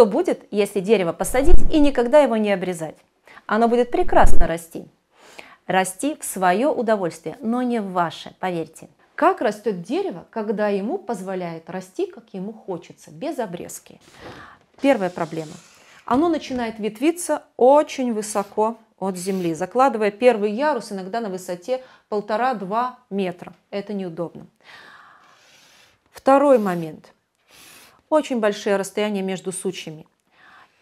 Что будет, если дерево посадить и никогда его не обрезать? Оно будет прекрасно расти. Расти в свое удовольствие, но не в ваше, поверьте. Как растет дерево, когда ему позволяет расти, как ему хочется, без обрезки? Первая проблема. Оно начинает ветвиться очень высоко от земли, закладывая первый ярус иногда на высоте полтора-два метра. Это неудобно. Второй момент – очень большие расстояния между сучьями.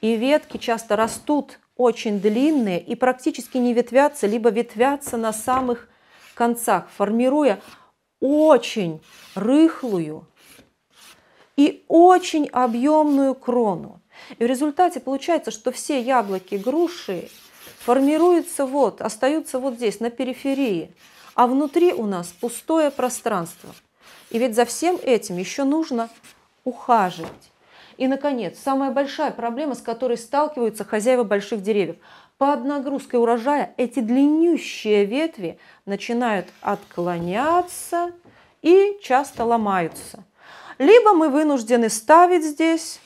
И ветки часто растут очень длинные и практически не ветвятся, либо ветвятся на самых концах, формируя очень рыхлую и очень объемную крону. И в результате получается, что все яблоки, груши формируются вот, остаются вот здесь, на периферии, а внутри у нас пустое пространство. И ведь за всем этим еще нужно ухаживать. И, наконец, самая большая проблема, с которой сталкиваются хозяева больших деревьев. Под нагрузкой урожая эти длиннющие ветви начинают отклоняться и часто ломаются. Либо мы вынуждены ставить здесь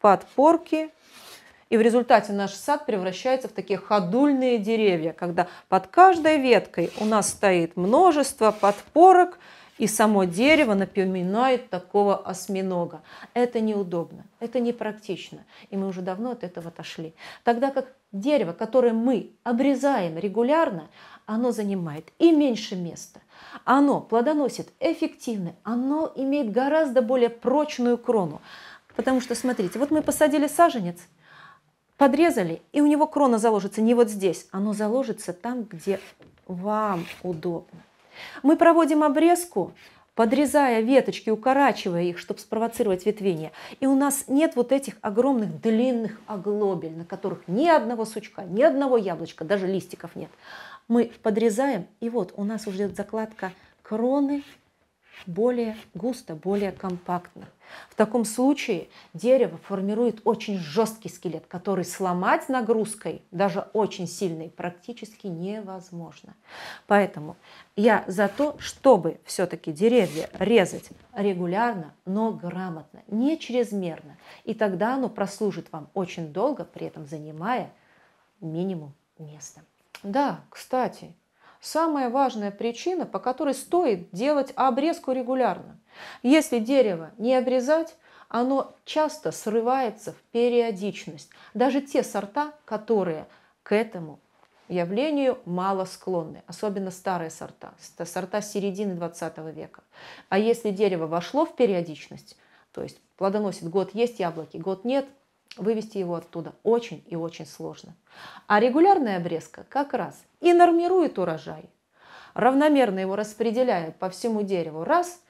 подпорки, и в результате наш сад превращается в такие ходульные деревья, когда под каждой веткой у нас стоит множество подпорок – и само дерево напоминает такого осьминога. Это неудобно, это непрактично. И мы уже давно от этого отошли. Тогда как дерево, которое мы обрезаем регулярно, оно занимает и меньше места. Оно плодоносит эффективно, оно имеет гораздо более прочную крону. Потому что, смотрите, вот мы посадили саженец, подрезали, и у него крона заложится не вот здесь, оно заложится там, где вам удобно. Мы проводим обрезку, подрезая веточки, укорачивая их, чтобы спровоцировать ветвение. И у нас нет вот этих огромных длинных оглобель, на которых ни одного сучка, ни одного яблочка, даже листиков нет. Мы подрезаем, и вот у нас уже идет закладка кроны более густо, более компактно. В таком случае дерево формирует очень жесткий скелет, который сломать нагрузкой, даже очень сильной, практически невозможно. Поэтому я за то, чтобы все-таки деревья резать регулярно, но грамотно, не чрезмерно. И тогда оно прослужит вам очень долго, при этом занимая минимум места. Да, кстати, самая важная причина, по которой стоит делать обрезку регулярно. Если дерево не обрезать, оно часто срывается в периодичность. Даже те сорта, которые к этому явлению мало склонны, особенно старые сорта, сорта середины 20 века. А если дерево вошло в периодичность, то есть плодоносит год есть яблоки, год нет, вывести его оттуда очень и очень сложно. А регулярная обрезка как раз и нормирует урожай, равномерно его распределяя по всему дереву раз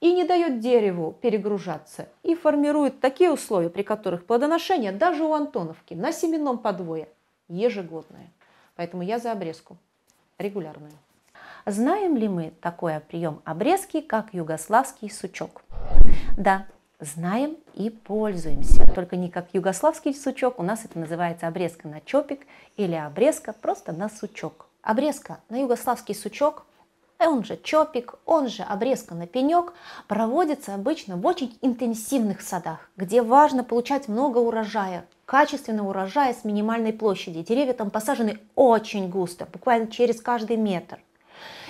и не дает дереву перегружаться и формирует такие условия, при которых плодоношение даже у Антоновки на семенном подвое ежегодное. Поэтому я за обрезку регулярную. Знаем ли мы такой прием обрезки, как югославский сучок? Да, знаем и пользуемся. Только не как югославский сучок, у нас это называется обрезка на чопик или обрезка просто на сучок. Обрезка на югославский сучок, он же чопик, он же обрезка на пенек, проводится обычно в очень интенсивных садах, где важно получать много урожая, качественного урожая с минимальной площади. Деревья там посажены очень густо, буквально через каждый метр.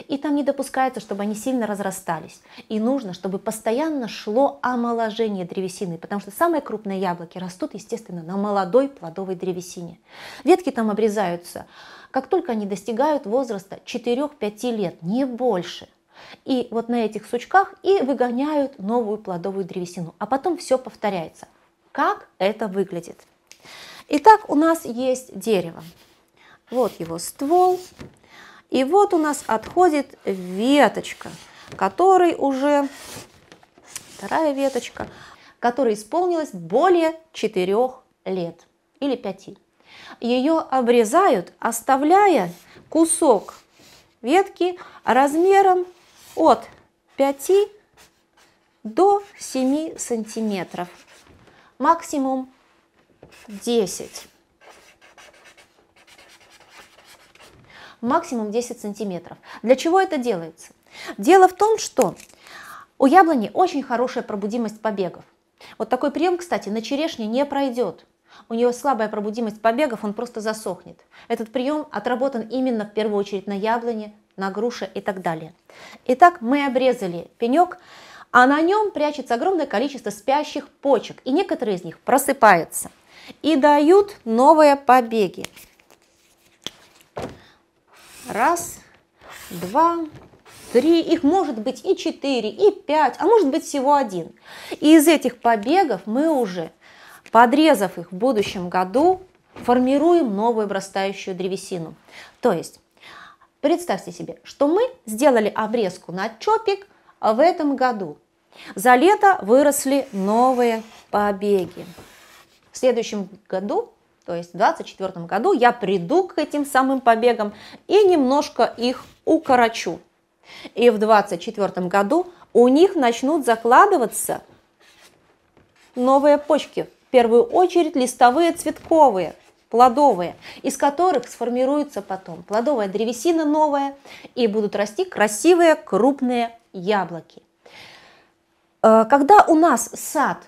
И там не допускается, чтобы они сильно разрастались. И нужно, чтобы постоянно шло омоложение древесины, потому что самые крупные яблоки растут, естественно, на молодой плодовой древесине. Ветки там обрезаются, как только они достигают возраста 4-5 лет, не больше – и вот на этих сучках и выгоняют новую плодовую древесину. А потом все повторяется. Как это выглядит? Итак, у нас есть дерево. Вот его ствол, и вот у нас отходит веточка, которой уже вторая веточка, которой исполнилось более 4 лет или 5. Ее обрезают, оставляя кусок ветки размером от 5 до 7 сантиметров, максимум 10. максимум 10 сантиметров. Для чего это делается? Дело в том, что у яблони очень хорошая пробудимость побегов. Вот такой прием, кстати, на черешне не пройдет. У нее слабая пробудимость побегов, он просто засохнет. Этот прием отработан именно в первую очередь на яблоне, на груше и так далее. Итак, мы обрезали пенек, а на нем прячется огромное количество спящих почек, и некоторые из них просыпаются и дают новые побеги. Раз, два, три, их может быть и четыре, и пять, а может быть всего один. И из этих побегов мы уже, подрезав их в будущем году, формируем новую обрастающую древесину. То есть, представьте себе, что мы сделали обрезку на чопик в этом году. За лето выросли новые побеги. В следующем году то есть в 2024 году я приду к этим самым побегам и немножко их укорочу. И в 2024 году у них начнут закладываться новые почки, в первую очередь листовые цветковые, плодовые, из которых сформируется потом плодовая древесина новая, и будут расти красивые крупные яблоки. Э, когда у нас сад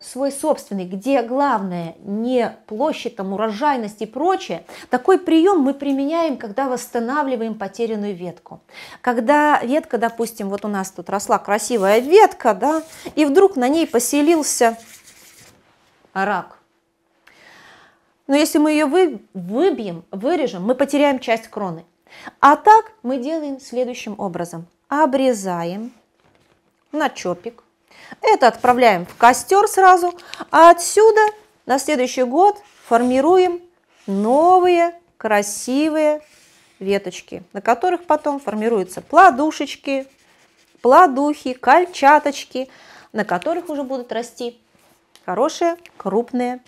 свой собственный, где главное не площадь, там, урожайность и прочее, такой прием мы применяем, когда восстанавливаем потерянную ветку. Когда ветка, допустим, вот у нас тут росла красивая ветка, да, и вдруг на ней поселился рак. Но если мы ее вы, выбьем, вырежем, мы потеряем часть кроны. А так мы делаем следующим образом. Обрезаем на чопик – это отправляем в костер сразу, а отсюда на следующий год формируем новые красивые веточки, на которых потом формируются плодушечки, плодухи, кольчаточки, на которых уже будут расти хорошие крупные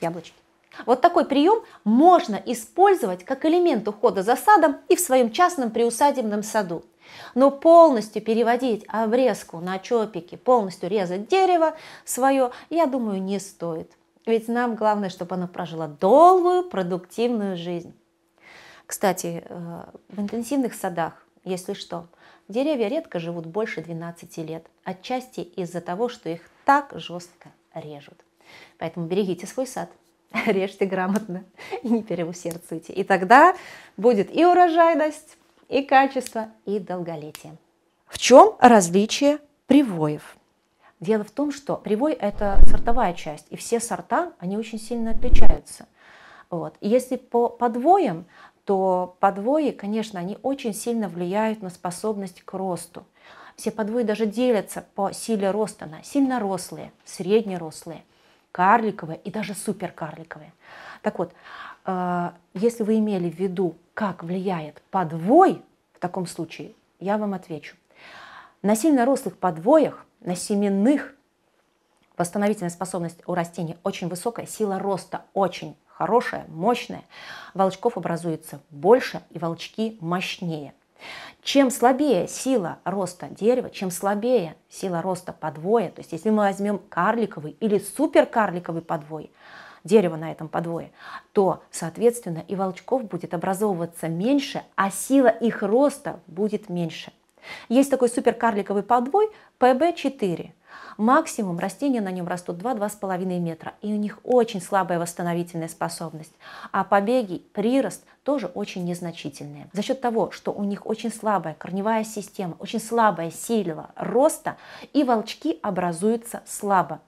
яблочки. Вот такой прием можно использовать как элемент ухода за садом и в своем частном приусадебном саду. Но полностью переводить обрезку на чопики, полностью резать дерево свое, я думаю, не стоит. Ведь нам главное, чтобы оно прожило долгую, продуктивную жизнь. Кстати, э, в интенсивных садах, если что, деревья редко живут больше 12 лет, отчасти из-за того, что их так жестко режут. Поэтому берегите свой сад, режьте грамотно и не переусердствуйте. И тогда будет и урожайность, и качество, и долголетие. В чем различие привоев? Дело в том, что привой – это сортовая часть, и все сорта, они очень сильно отличаются. Вот. если по подвоям, то подвои, конечно, они очень сильно влияют на способность к росту. Все подвои даже делятся по силе роста на сильнорослые, среднерослые, карликовые и даже суперкарликовые. Так вот, а, если вы имели в виду, как влияет подвой, в таком случае я вам отвечу. На сильно рослых подвоях, на семенных, восстановительная способность у растений очень высокая, сила роста очень хорошая, мощная. Волчков образуется больше и волчки мощнее. Чем слабее сила роста дерева, чем слабее сила роста подвоя, то есть если мы возьмем карликовый или суперкарликовый подвой, дерево на этом подвое, то, соответственно, и волчков будет образовываться меньше, а сила их роста будет меньше. Есть такой суперкарликовый подвой ПБ-4. Максимум растения на нем растут 2-2,5 метра, и у них очень слабая восстановительная способность. А побеги, прирост тоже очень незначительные. За счет того, что у них очень слабая корневая система, очень слабая сила роста, и волчки образуются слабо.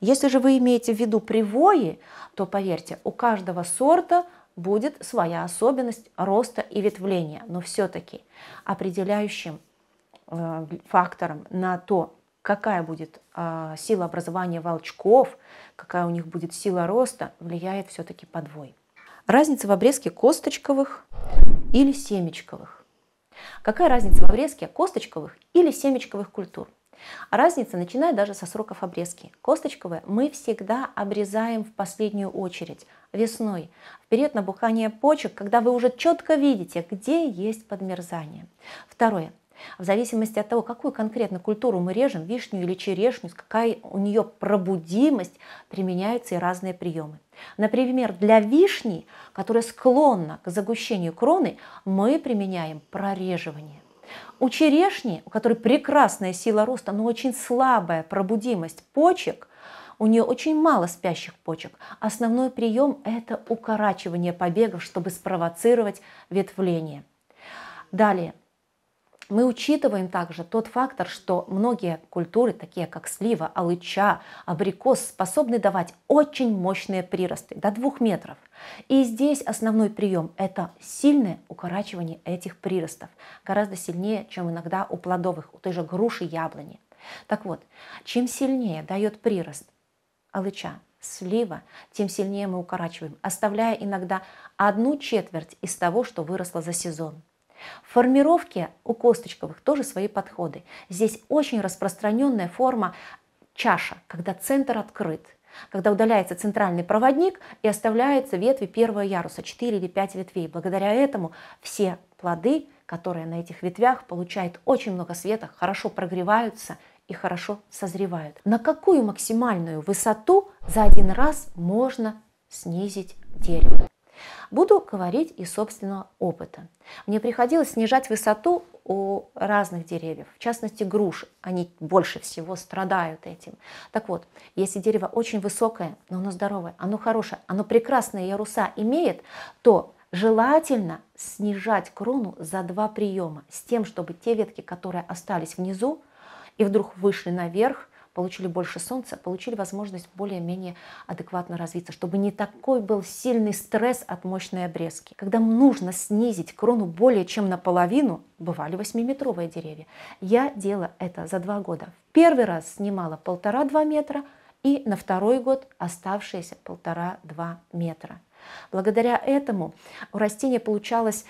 Если же вы имеете в виду привои, то поверьте, у каждого сорта будет своя особенность роста и ветвления, но все-таки определяющим э, фактором на то, какая будет а, сила образования волчков, какая у них будет сила роста, влияет все-таки подвой. Разница в обрезке косточковых или семечковых. Какая разница в обрезке косточковых или семечковых культур? А разница начинает даже со сроков обрезки. Косточковые мы всегда обрезаем в последнюю очередь, весной, в период набухания почек, когда вы уже четко видите, где есть подмерзание. Второе. В зависимости от того, какую конкретно культуру мы режем, вишню или черешню, какая у нее пробудимость, применяются и разные приемы. Например, для вишни, которая склонна к загущению кроны, мы применяем прореживание. У черешни, у которой прекрасная сила роста, но очень слабая пробудимость почек, у нее очень мало спящих почек. Основной прием – это укорачивание побегов, чтобы спровоцировать ветвление. Далее – мы учитываем также тот фактор, что многие культуры, такие как слива, алыча, абрикос, способны давать очень мощные приросты до двух метров. И здесь основной прием – это сильное укорачивание этих приростов, гораздо сильнее, чем иногда у плодовых, у той же груши, яблони. Так вот, чем сильнее дает прирост алыча, слива, тем сильнее мы укорачиваем, оставляя иногда одну четверть из того, что выросло за сезон. Формировке у косточковых тоже свои подходы. Здесь очень распространенная форма чаша, когда центр открыт, когда удаляется центральный проводник и оставляются ветви первого яруса, 4 или 5 ветвей. Благодаря этому все плоды, которые на этих ветвях получают очень много света, хорошо прогреваются и хорошо созревают. На какую максимальную высоту за один раз можно снизить дерево? Буду говорить из собственного опыта. Мне приходилось снижать высоту у разных деревьев, в частности груш, они больше всего страдают этим. Так вот, если дерево очень высокое, но оно здоровое, оно хорошее, оно прекрасные яруса имеет, то желательно снижать крону за два приема, с тем, чтобы те ветки, которые остались внизу и вдруг вышли наверх, получили больше солнца, получили возможность более-менее адекватно развиться, чтобы не такой был сильный стресс от мощной обрезки. Когда нужно снизить крону более чем наполовину, бывали восьмиметровые деревья. Я делала это за два года. первый раз снимала полтора-два метра, и на второй год оставшиеся полтора-два метра. Благодаря этому у растения получалось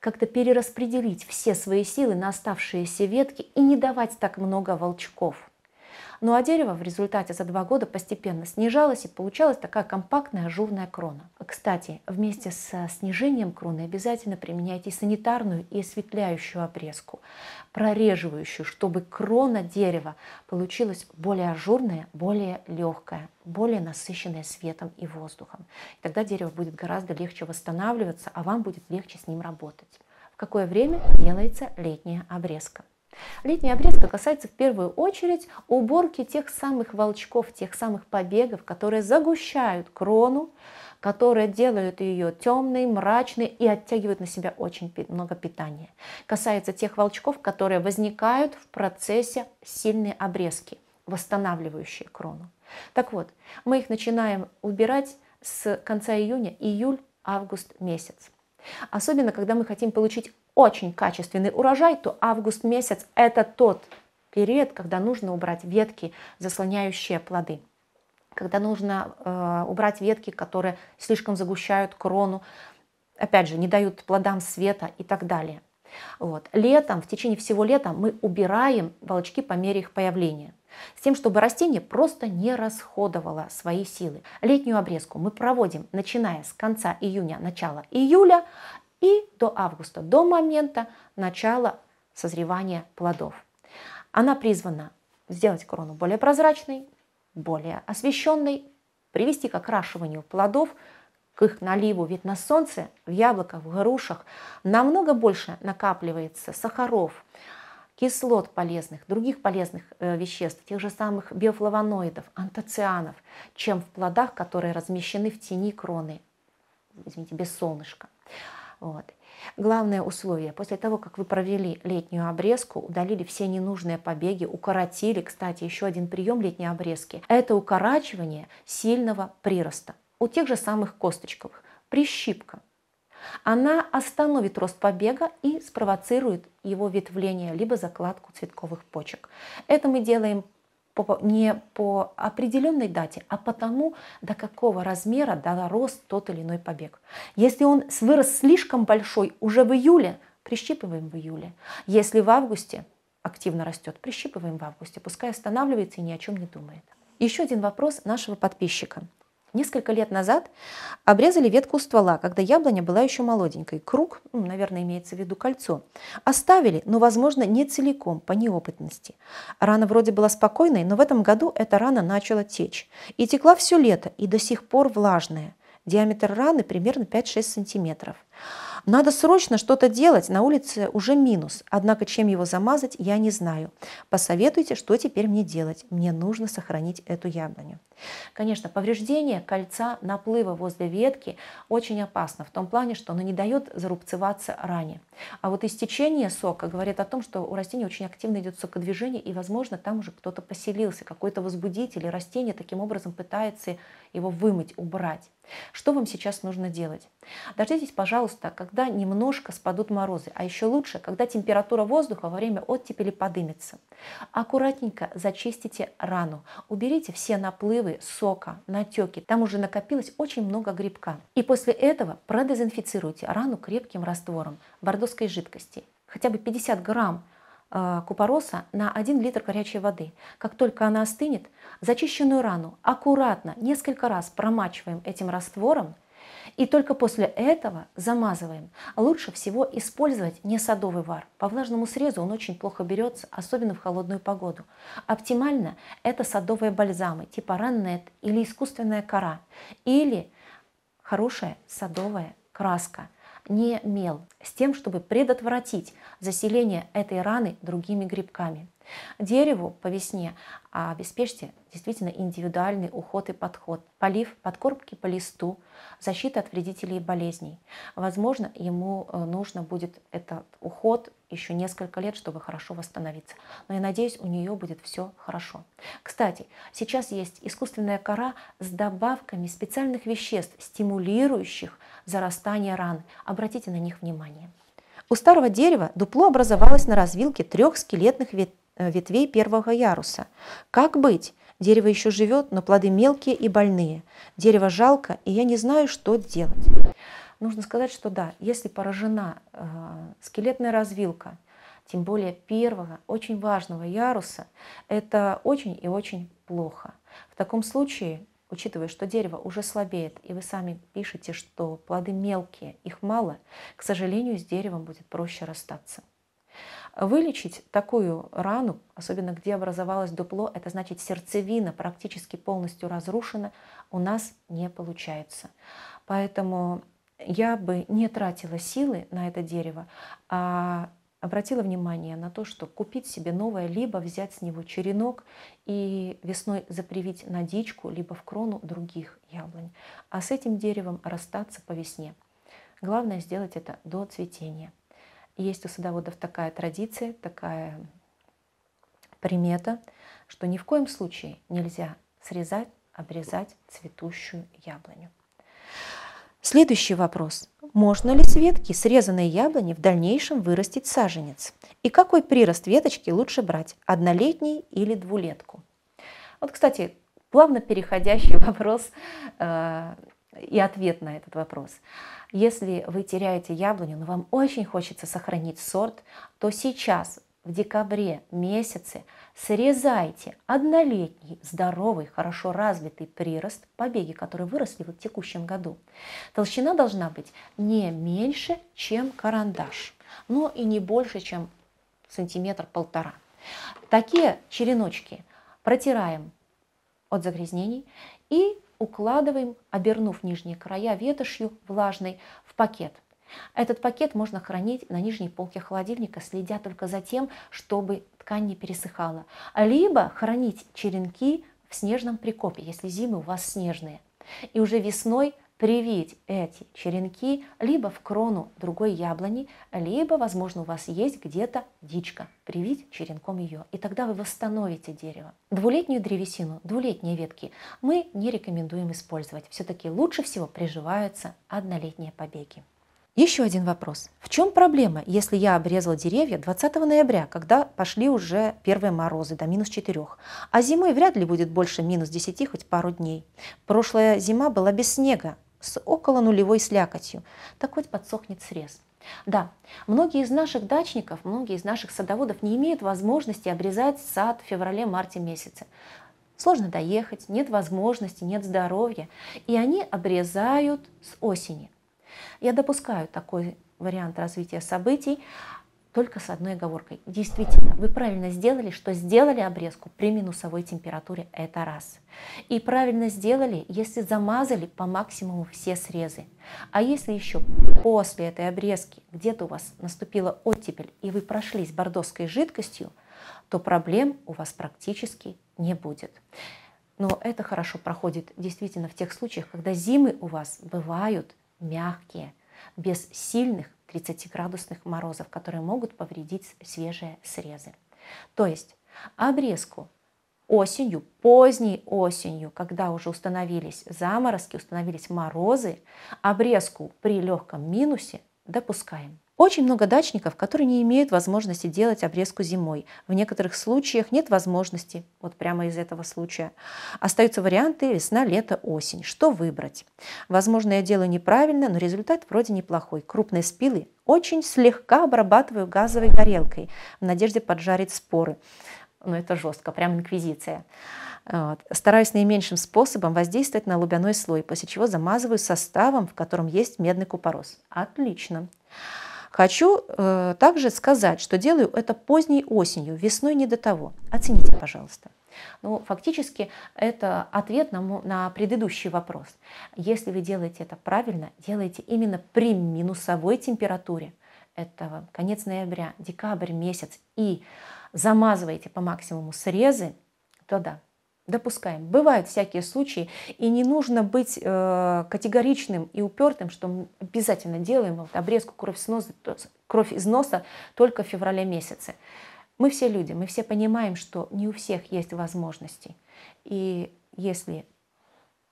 как-то перераспределить все свои силы на оставшиеся ветки и не давать так много волчков. Ну а дерево в результате за два года постепенно снижалось и получалась такая компактная ажурная крона. Кстати, вместе со э, снижением кроны обязательно применяйте санитарную и осветляющую обрезку, прореживающую, чтобы крона дерева получилась более ажурная, более легкая, более насыщенная светом и воздухом. И тогда дерево будет гораздо легче восстанавливаться, а вам будет легче с ним работать. В какое время делается летняя обрезка? Летняя обрезка касается в первую очередь уборки тех самых волчков, тех самых побегов, которые загущают крону, которые делают ее темной, мрачной и оттягивают на себя очень много питания. Касается тех волчков, которые возникают в процессе сильной обрезки, восстанавливающей крону. Так вот, мы их начинаем убирать с конца июня, июль, август месяц. Особенно, когда мы хотим получить очень качественный урожай, то август месяц – это тот период, когда нужно убрать ветки, заслоняющие плоды когда нужно э, убрать ветки, которые слишком загущают крону, опять же, не дают плодам света и так далее. Вот. Летом, в течение всего лета мы убираем волочки по мере их появления, с тем, чтобы растение просто не расходовало свои силы. Летнюю обрезку мы проводим, начиная с конца июня, начала июля, и до августа, до момента начала созревания плодов. Она призвана сделать крону более прозрачной, более освещенной, привести к окрашиванию плодов, к их наливу, ведь на солнце, в яблоках, в грушах намного больше накапливается сахаров, кислот полезных, других полезных э, веществ, тех же самых биофлавоноидов, антоцианов, чем в плодах, которые размещены в тени кроны, извините, без солнышка. Вот. Главное условие. После того, как вы провели летнюю обрезку, удалили все ненужные побеги, укоротили, кстати, еще один прием летней обрезки, это укорачивание сильного прироста у тех же самых косточковых. Прищипка. Она остановит рост побега и спровоцирует его ветвление, либо закладку цветковых почек. Это мы делаем по, не по определенной дате, а по тому, до какого размера дорос тот или иной побег. Если он вырос слишком большой уже в июле, прищипываем в июле. Если в августе активно растет, прищипываем в августе, пускай останавливается и ни о чем не думает. Еще один вопрос нашего подписчика. Несколько лет назад обрезали ветку ствола, когда яблоня была еще молоденькой. Круг, ну, наверное, имеется в виду кольцо, оставили, но, возможно, не целиком, по неопытности. Рана вроде была спокойной, но в этом году эта рана начала течь. И текла все лето, и до сих пор влажная. Диаметр раны примерно 5-6 сантиметров. Надо срочно что-то делать, на улице уже минус, однако чем его замазать, я не знаю. Посоветуйте, что теперь мне делать. Мне нужно сохранить эту яблоню. Конечно, повреждение кольца наплыва возле ветки очень опасно, в том плане, что оно не дает зарубцеваться ранее. А вот истечение сока говорит о том, что у растения очень активно идет сокодвижение, и, возможно, там уже кто-то поселился, какой-то возбудитель, и растение таким образом пытается его вымыть, убрать. Что вам сейчас нужно делать? Дождитесь, пожалуйста, когда немножко спадут морозы, а еще лучше, когда температура воздуха во время оттепели подымется. Аккуратненько зачистите рану, уберите все наплывы сока, натеки, там уже накопилось очень много грибка. И после этого продезинфицируйте рану крепким раствором бордоской жидкости, хотя бы 50 грамм а, купороса на 1 литр горячей воды. Как только она остынет, зачищенную рану аккуратно несколько раз промачиваем этим раствором и только после этого замазываем. Лучше всего использовать не садовый вар. По влажному срезу он очень плохо берется, особенно в холодную погоду. Оптимально это садовые бальзамы типа раннет или искусственная кора или хорошая садовая краска – не мел, с тем, чтобы предотвратить заселение этой раны другими грибками. Дереву по весне а обеспечьте действительно индивидуальный уход и подход, полив подкормки по листу, защита от вредителей и болезней. Возможно, ему э, нужно будет этот уход еще несколько лет, чтобы хорошо восстановиться. Но я надеюсь, у нее будет все хорошо. Кстати, сейчас есть искусственная кора с добавками специальных веществ, стимулирующих зарастание ран. Обратите на них внимание. У старого дерева дупло образовалось на развилке трех скелетных ветвей Э, ветвей первого яруса. Как быть? Дерево еще живет, но плоды мелкие и больные. Дерево жалко, и я не знаю, что делать. Нужно сказать, что да, если поражена э, скелетная развилка, тем более первого, очень важного яруса, это очень и очень плохо. В таком случае, учитывая, что дерево уже слабеет, и вы сами пишете, что плоды мелкие, их мало, к сожалению, с деревом будет проще расстаться. Вылечить такую рану, особенно где образовалось дупло, это значит сердцевина практически полностью разрушена, у нас не получается. Поэтому я бы не тратила силы на это дерево, а обратила внимание на то, что купить себе новое, либо взять с него черенок и весной запривить на дичку, либо в крону других яблонь, а с этим деревом расстаться по весне. Главное сделать это до цветения. Есть у садоводов такая традиция, такая примета, что ни в коем случае нельзя срезать, обрезать цветущую яблоню. Следующий вопрос. Можно ли с ветки срезанной яблони в дальнейшем вырастить саженец? И какой прирост веточки лучше брать, однолетний или двулетку? Вот, кстати, плавно переходящий вопрос э, и ответ на этот вопрос. Если вы теряете яблоню, но вам очень хочется сохранить сорт, то сейчас, в декабре месяце, срезайте однолетний, здоровый, хорошо развитый прирост, побеги, которые выросли в текущем году. Толщина должна быть не меньше, чем карандаш, но и не больше, чем сантиметр-полтора. Такие череночки протираем от загрязнений и укладываем, обернув нижние края ветошью влажной, в пакет. Этот пакет можно хранить на нижней полке холодильника, следя только за тем, чтобы ткань не пересыхала. Либо хранить черенки в снежном прикопе, если зимы у вас снежные. И уже весной привить эти черенки либо в крону другой яблони, либо, возможно, у вас есть где-то дичка, привить черенком ее, и тогда вы восстановите дерево. Двулетнюю древесину, двулетние ветки мы не рекомендуем использовать. Все-таки лучше всего приживаются однолетние побеги. Еще один вопрос. В чем проблема, если я обрезал деревья 20 ноября, когда пошли уже первые морозы до минус 4, а зимой вряд ли будет больше минус 10 хоть пару дней? Прошлая зима была без снега, с около нулевой слякотью. Так хоть подсохнет срез. Да, многие из наших дачников, многие из наших садоводов не имеют возможности обрезать сад в феврале-марте месяце. Сложно доехать, нет возможности, нет здоровья. И они обрезают с осени. Я допускаю такой вариант развития событий, только с одной оговоркой. Действительно, вы правильно сделали, что сделали обрезку при минусовой температуре, это раз. И правильно сделали, если замазали по максимуму все срезы. А если еще после этой обрезки где-то у вас наступила оттепель и вы прошлись бордоской жидкостью, то проблем у вас практически не будет. Но это хорошо проходит действительно в тех случаях, когда зимы у вас бывают мягкие, без сильных 30-градусных морозов, которые могут повредить свежие срезы. То есть обрезку осенью, поздней осенью, когда уже установились заморозки, установились морозы, обрезку при легком минусе допускаем. Очень много дачников, которые не имеют возможности делать обрезку зимой. В некоторых случаях нет возможности, вот прямо из этого случая. Остаются варианты весна, лето, осень. Что выбрать? Возможно, я делаю неправильно, но результат вроде неплохой. Крупные спилы очень слегка обрабатываю газовой горелкой в надежде поджарить споры. Но ну, это жестко, прям инквизиция. Вот. Стараюсь наименьшим способом воздействовать на лубяной слой, после чего замазываю составом, в котором есть медный купорос. Отлично. Хочу э, также сказать, что делаю это поздней осенью, весной не до того. Оцените, пожалуйста. Ну, фактически это ответ на, на предыдущий вопрос. Если вы делаете это правильно, делайте именно при минусовой температуре. этого конец ноября, декабрь месяц. И замазываете по максимуму срезы, то да, Допускаем. Бывают всякие случаи, и не нужно быть э, категоричным и упертым, что мы обязательно делаем вот, обрезку кровь, с носа, кровь из носа только в феврале месяце. Мы все люди, мы все понимаем, что не у всех есть возможности. И если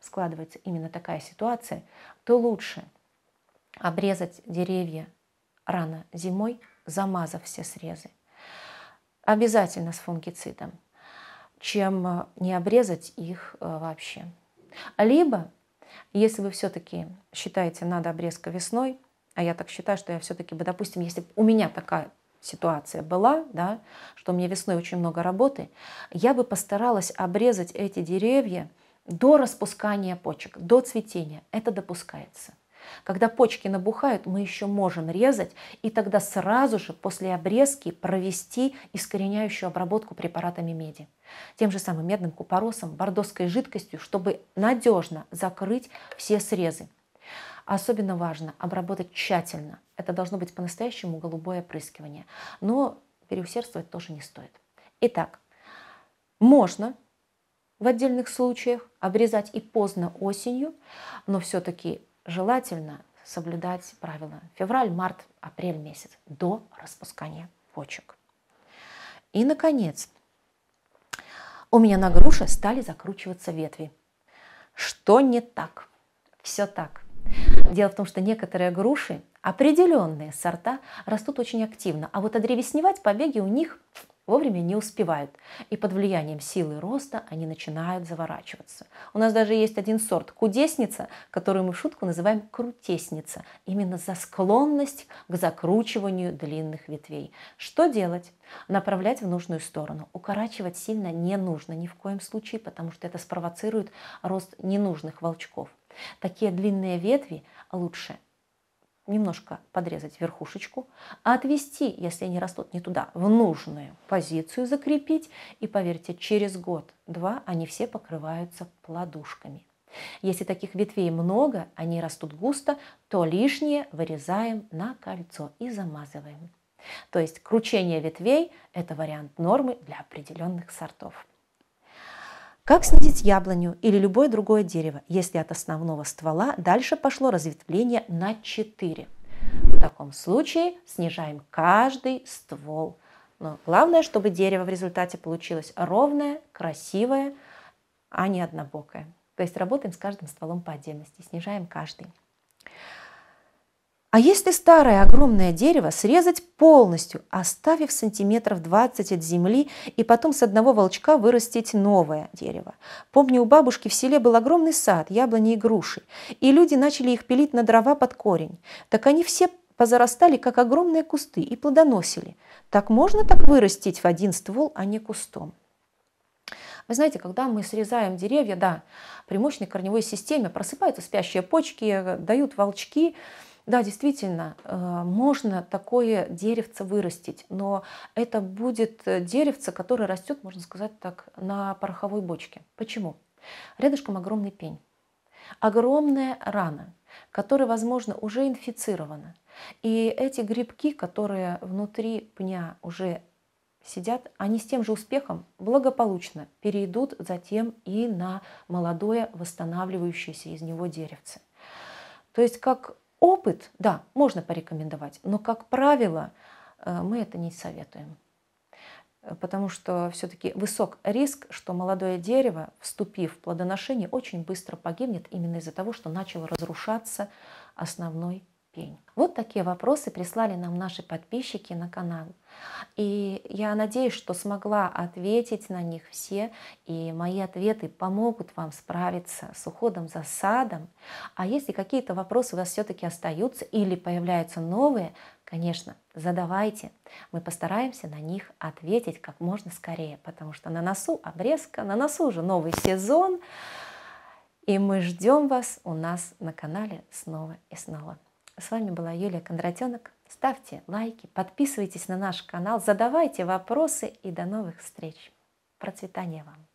складывается именно такая ситуация, то лучше обрезать деревья рано зимой, замазав все срезы. Обязательно с фунгицидом чем э, не обрезать их э, вообще. Либо, если вы все-таки считаете, надо обрезка весной, а я так считаю, что я все-таки бы, допустим, если бы у меня такая ситуация была, да, что у меня весной очень много работы, я бы постаралась обрезать эти деревья до распускания почек, до цветения. Это допускается. Когда почки набухают, мы еще можем резать, и тогда сразу же после обрезки провести искореняющую обработку препаратами меди. Тем же самым медным купоросом, бордоской жидкостью, чтобы надежно закрыть все срезы. Особенно важно обработать тщательно. Это должно быть по-настоящему голубое опрыскивание. Но переусердствовать тоже не стоит. Итак, можно в отдельных случаях обрезать и поздно осенью, но все-таки желательно соблюдать правила февраль, март, апрель месяц до распускания почек. И, наконец, у меня на груше стали закручиваться ветви. Что не так? Все так. Дело в том, что некоторые груши, определенные сорта, растут очень активно, а вот одревесневать побеги у них вовремя не успевают. И под влиянием силы роста они начинают заворачиваться. У нас даже есть один сорт – кудесница, которую мы в шутку называем крутесница. Именно за склонность к закручиванию длинных ветвей. Что делать? Направлять в нужную сторону. Укорачивать сильно не нужно ни в коем случае, потому что это спровоцирует рост ненужных волчков. Такие длинные ветви лучше немножко подрезать верхушечку, а отвести, если они растут не туда, в нужную позицию закрепить. И поверьте, через год-два они все покрываются плодушками. Если таких ветвей много, они растут густо, то лишнее вырезаем на кольцо и замазываем. То есть кручение ветвей – это вариант нормы для определенных сортов. Как снизить яблоню или любое другое дерево, если от основного ствола дальше пошло разветвление на 4? В таком случае снижаем каждый ствол. Но главное, чтобы дерево в результате получилось ровное, красивое, а не однобокое. То есть работаем с каждым стволом по отдельности, снижаем каждый. А если старое огромное дерево срезать полностью, оставив сантиметров 20 от земли, и потом с одного волчка вырастить новое дерево? Помню, у бабушки в селе был огромный сад яблони и груши, и люди начали их пилить на дрова под корень. Так они все позарастали, как огромные кусты, и плодоносили. Так можно так вырастить в один ствол, а не кустом? Вы знаете, когда мы срезаем деревья, да, при мощной корневой системе просыпаются спящие почки, э, дают волчки, да, действительно, э, можно такое деревце вырастить, но это будет э, деревце, которое растет, можно сказать так, на пороховой бочке. Почему? Рядышком огромный пень, огромная рана, которая, возможно, уже инфицирована. И эти грибки, которые внутри пня уже сидят, они с тем же успехом благополучно перейдут затем и на молодое восстанавливающееся из него деревце. То есть как Опыт, да, можно порекомендовать, но, как правило, э, мы это не советуем. Э, потому что все-таки высок риск, что молодое дерево, вступив в плодоношение, очень быстро погибнет именно из-за того, что начал разрушаться основной ступень? Вот такие вопросы прислали нам наши подписчики на канал. И я надеюсь, что смогла ответить на них все, и мои ответы помогут вам справиться с уходом за садом. А если какие-то вопросы у вас все-таки остаются или появляются новые, конечно, задавайте. Мы постараемся на них ответить как можно скорее, потому что на носу обрезка, на носу уже новый сезон, и мы ждем вас у нас на канале снова и снова. С вами была Юлия Кондратенок. Ставьте лайки, подписывайтесь на наш канал, задавайте вопросы и до новых встреч. Процветания вам!